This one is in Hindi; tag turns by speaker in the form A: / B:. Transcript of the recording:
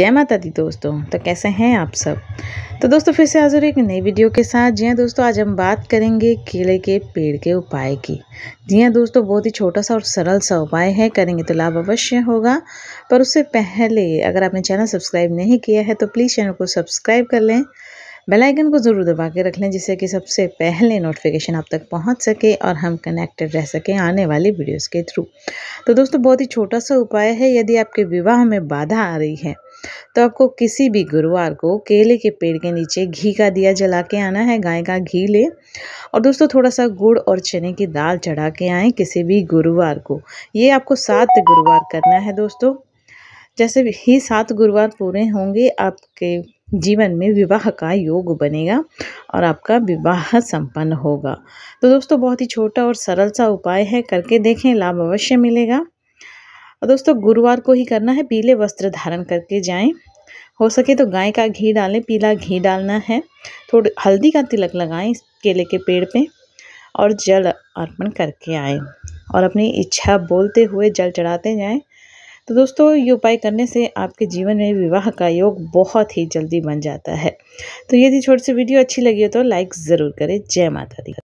A: जय माता दी दोस्तों तो कैसे हैं आप सब तो दोस्तों फिर से हाजिर एक नई वीडियो के साथ जी हाँ दोस्तों आज हम बात करेंगे केले के पेड़ के उपाय की जी हाँ दोस्तों बहुत ही छोटा सा और सरल सा उपाय है करेंगे तो लाभ अवश्य होगा पर उससे पहले अगर आपने चैनल सब्सक्राइब नहीं किया है तो प्लीज़ चैनल को सब्सक्राइब कर लें बेल आइकन को ज़रूर दबा के रख लें जिससे कि सबसे पहले नोटिफिकेशन आप तक पहुंच सके और हम कनेक्टेड रह सकें आने वाली वीडियोस के थ्रू तो दोस्तों बहुत ही छोटा सा उपाय है यदि आपके विवाह में बाधा आ रही है तो आपको किसी भी गुरुवार को केले के पेड़ के नीचे घी का दिया जला के आना है गाय का घी ले और दोस्तों थोड़ा सा गुड़ और चने की दाल चढ़ा के आएँ किसी भी गुरुवार को ये आपको सात गुरुवार करना है दोस्तों जैसे ही सात गुरुवार पूरे होंगे आपके जीवन में विवाह का योग बनेगा और आपका विवाह संपन्न होगा तो दोस्तों बहुत ही छोटा और सरल सा उपाय है करके देखें लाभ अवश्य मिलेगा और दोस्तों गुरुवार को ही करना है पीले वस्त्र धारण करके जाएं हो सके तो गाय का घी डालें पीला घी डालना है थोड़ी हल्दी का तिलक लगाएं इस केले के पेड़ पे और जल अर्पण करके आए और अपनी इच्छा बोलते हुए जल चढ़ाते जाएं तो दोस्तों ये उपाय करने से आपके जीवन में विवाह का योग बहुत ही जल्दी बन जाता है तो यदि छोटी सी वीडियो अच्छी लगी हो तो लाइक ज़रूर करें जय माता दी